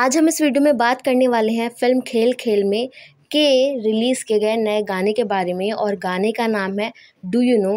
आज हम इस वीडियो में बात करने वाले हैं फिल्म खेल खेल में के रिलीज़ किए गए नए गाने के बारे में और गाने का नाम है do you know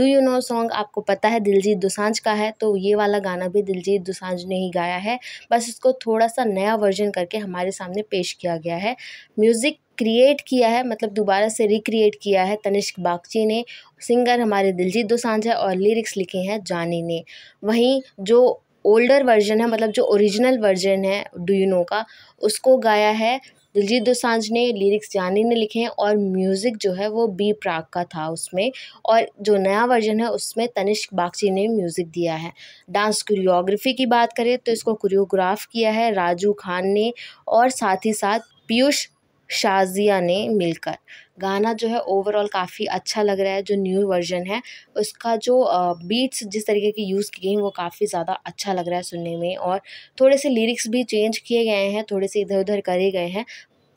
do you know song आपको पता है दिलजीत दुसांझ का है तो ये वाला गाना भी दिलजीत दुसांझ ने ही गाया है बस इसको थोड़ा सा नया वर्जन करके हमारे सामने पेश किया गया है म्यूज़िक क्रिएट किया है मतलब दोबारा से रिक्रिएट किया है तनिष्क बागची ने सिंगर हमारे दिलजीत दोसांझ है और लिरिक्स लिखे हैं जानी ने वहीं जो ओल्डर वर्जन है मतलब जो ओरिजिनल वर्जन है डू यू नो का उसको गाया है दिलजीत दोसांझ ने लिरिक्स जानी ने लिखे हैं और म्यूज़िक जो है वो बी प्राग का था उसमें और जो नया वर्जन है उसमें तनिष्क बागची ने म्यूज़िक दिया है डांस कोरियोग्राफी की बात करें तो इसको कोरियोग्राफ किया है राजू खान ने और साथ ही साथ पीयूष शाजिया ने मिलकर गाना जो है ओवरऑल काफ़ी अच्छा लग रहा है जो न्यू वर्जन है उसका जो बीट्स जिस तरीके की यूज़ किए हैं वो काफ़ी ज़्यादा अच्छा लग रहा है सुनने में और थोड़े से लिरिक्स भी चेंज किए गए हैं थोड़े से इधर उधर करे गए हैं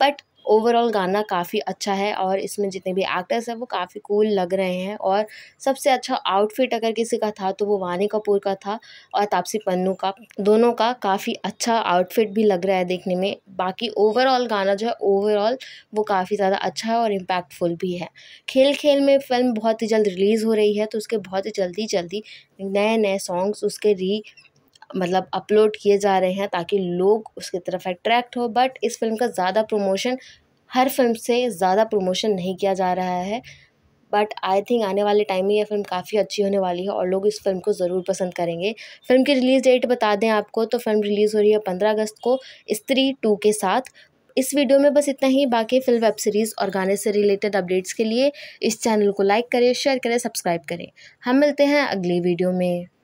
बट ओवरऑल गाना काफ़ी अच्छा है और इसमें जितने भी एक्टर्स हैं वो काफ़ी कूल लग रहे हैं और सबसे अच्छा आउटफिट अगर किसी का था तो वो वानी कपूर का था और तापसी पन्नू का दोनों का काफ़ी अच्छा आउटफिट भी लग रहा है देखने में बाकी ओवरऑल गाना जो है ओवरऑल वो काफ़ी ज़्यादा अच्छा है और इम्पैक्टफुल भी है खेल खेल में फिल्म बहुत ही जल्द रिलीज़ हो रही है तो उसके बहुत ही जल्दी जल्दी नए नए सॉन्ग्स उसके री मतलब अपलोड किए जा रहे हैं ताकि लोग उसकी तरफ अट्रैक्ट हो बट इस फिल्म का ज़्यादा प्रमोशन हर फिल्म से ज़्यादा प्रमोशन नहीं किया जा रहा है बट आई थिंक आने वाले टाइम में यह फिल्म काफ़ी अच्छी होने वाली है और लोग इस फिल्म को ज़रूर पसंद करेंगे फिल्म की रिलीज़ डेट बता दें आपको तो फिल्म रिलीज़ हो रही है पंद्रह अगस्त को स्त्री टू के साथ इस वीडियो में बस इतना ही बाकी फिल्म वेब सीरीज़ और गाने से रिलेटेड अपडेट्स के लिए इस चैनल को लाइक करें शेयर करें सब्सक्राइब करें हम मिलते हैं अगली वीडियो में